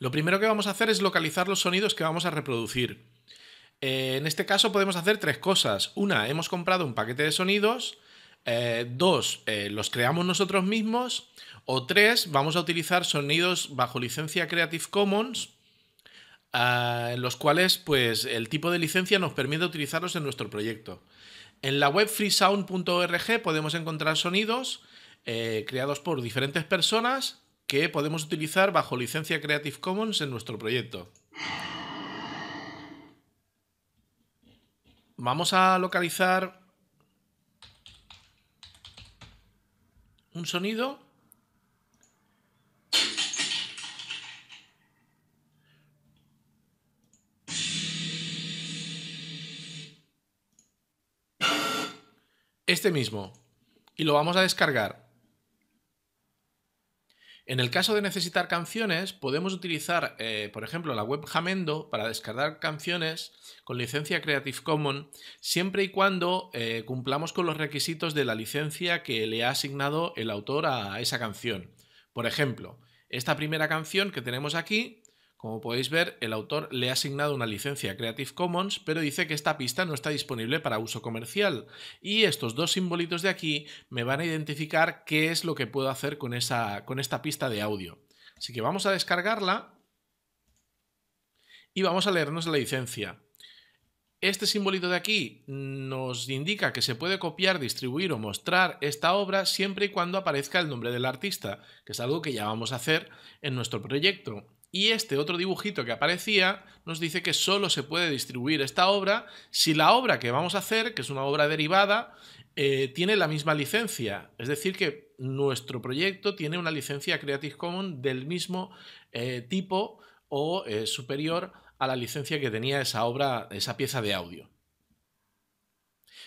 Lo primero que vamos a hacer es localizar los sonidos que vamos a reproducir. Eh, en este caso podemos hacer tres cosas. Una, hemos comprado un paquete de sonidos. Eh, dos, eh, los creamos nosotros mismos. O tres, vamos a utilizar sonidos bajo licencia Creative Commons, los cuales pues, el tipo de licencia nos permite utilizarlos en nuestro proyecto. En la web freesound.org podemos encontrar sonidos creados por diferentes personas que podemos utilizar bajo licencia Creative Commons en nuestro proyecto. Vamos a localizar un sonido. Este mismo. Y lo vamos a descargar. En el caso de necesitar canciones, podemos utilizar, eh, por ejemplo, la web Jamendo para descargar canciones con licencia Creative Commons, siempre y cuando eh, cumplamos con los requisitos de la licencia que le ha asignado el autor a esa canción. Por ejemplo, esta primera canción que tenemos aquí como podéis ver, el autor le ha asignado una licencia Creative Commons, pero dice que esta pista no está disponible para uso comercial. Y estos dos simbolitos de aquí me van a identificar qué es lo que puedo hacer con, esa, con esta pista de audio. Así que vamos a descargarla y vamos a leernos la licencia. Este simbolito de aquí nos indica que se puede copiar, distribuir o mostrar esta obra siempre y cuando aparezca el nombre del artista, que es algo que ya vamos a hacer en nuestro proyecto. Y este otro dibujito que aparecía nos dice que solo se puede distribuir esta obra si la obra que vamos a hacer, que es una obra derivada, eh, tiene la misma licencia. Es decir, que nuestro proyecto tiene una licencia Creative Commons del mismo eh, tipo o eh, superior a la licencia que tenía esa obra, esa pieza de audio.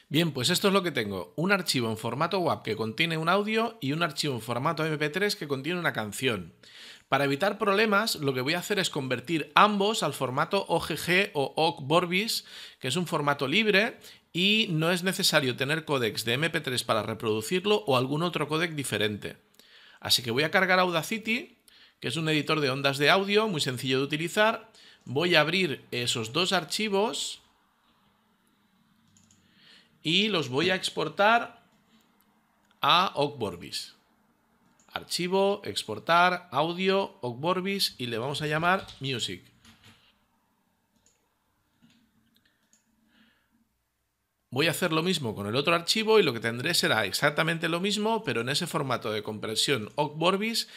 Bien, pues esto es lo que tengo. Un archivo en formato WAP que contiene un audio y un archivo en formato MP3 que contiene una canción. Para evitar problemas, lo que voy a hacer es convertir ambos al formato OGG o OGG Borbis, que es un formato libre y no es necesario tener códex de MP3 para reproducirlo o algún otro códec diferente. Así que voy a cargar Audacity, que es un editor de ondas de audio muy sencillo de utilizar. Voy a abrir esos dos archivos y los voy a exportar a .ocg-borbis archivo, exportar, audio, Vorbis y le vamos a llamar music. Voy a hacer lo mismo con el otro archivo y lo que tendré será exactamente lo mismo, pero en ese formato de compresión Ogborbis.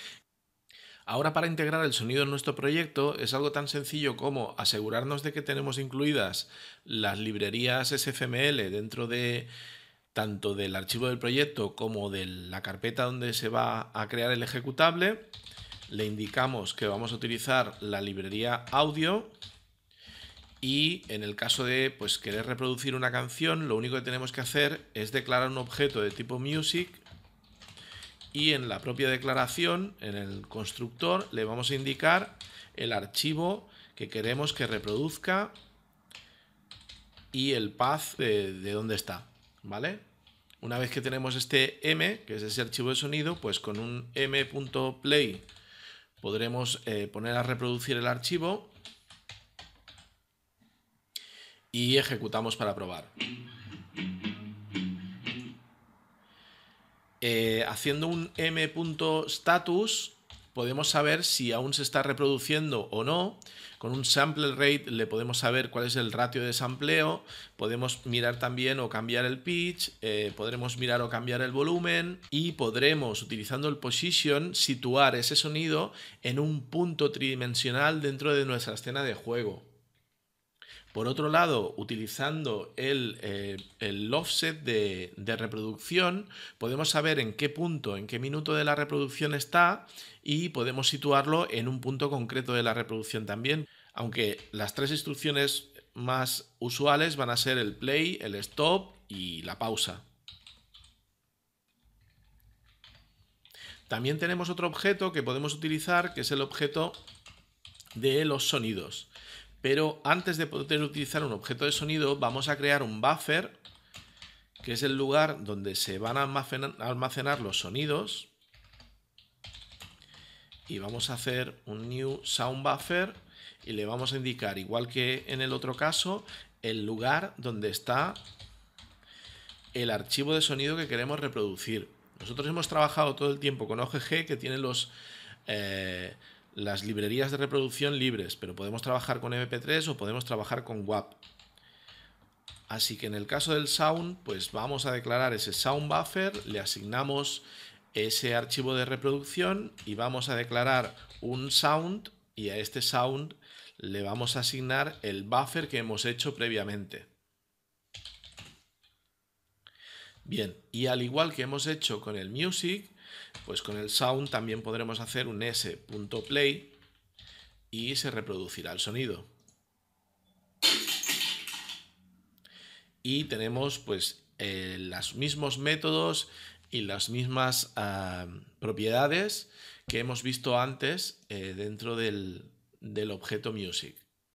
Ahora para integrar el sonido en nuestro proyecto es algo tan sencillo como asegurarnos de que tenemos incluidas las librerías SFML dentro de tanto del archivo del proyecto como de la carpeta donde se va a crear el ejecutable. Le indicamos que vamos a utilizar la librería audio y en el caso de pues, querer reproducir una canción, lo único que tenemos que hacer es declarar un objeto de tipo music y en la propia declaración, en el constructor, le vamos a indicar el archivo que queremos que reproduzca y el path de, de dónde está. ¿vale? Una vez que tenemos este M, que es ese archivo de sonido, pues con un m.play podremos eh, poner a reproducir el archivo y ejecutamos para probar. Eh, haciendo un m.status podemos saber si aún se está reproduciendo o no. Con un sample rate le podemos saber cuál es el ratio de sampleo, podemos mirar también o cambiar el pitch, eh, podremos mirar o cambiar el volumen y podremos, utilizando el position, situar ese sonido en un punto tridimensional dentro de nuestra escena de juego. Por otro lado, utilizando el, eh, offset de, reproducción, podemos saber en qué punto, en qué minuto de la reproducción está y podemos situarlo en un punto concreto de la reproducción también. Aunque las tres instrucciones más usuales van a ser el play, el stop y la pausa. También tenemos otro objeto que podemos utilizar, que es el objeto de los sonidos. Pero antes de poder utilizar un objeto de sonido, vamos a crear un buffer, que es el lugar donde se van a almacenar, los sonidos. Y vamos a hacer un new sound buffer y le vamos a indicar, igual que en el otro caso, el lugar donde está el archivo de sonido que queremos reproducir. Nosotros hemos trabajado todo el tiempo con OGG que tiene los, eh, las librerías de reproducción libres, pero podemos trabajar con MP3 o podemos trabajar con WAP. Así que en el caso del sound, pues vamos a declarar ese sound buffer, le asignamos ese archivo de reproducción y vamos a declarar un sound y a este sound le vamos a asignar el buffer que hemos hecho previamente. Bien, y al igual que hemos hecho con el music, pues con el sound también podremos hacer un s.play y se reproducirá el sonido. Y tenemos pues eh, los mismos métodos y las mismas ah, propiedades que hemos visto antes eh, dentro del objeto music.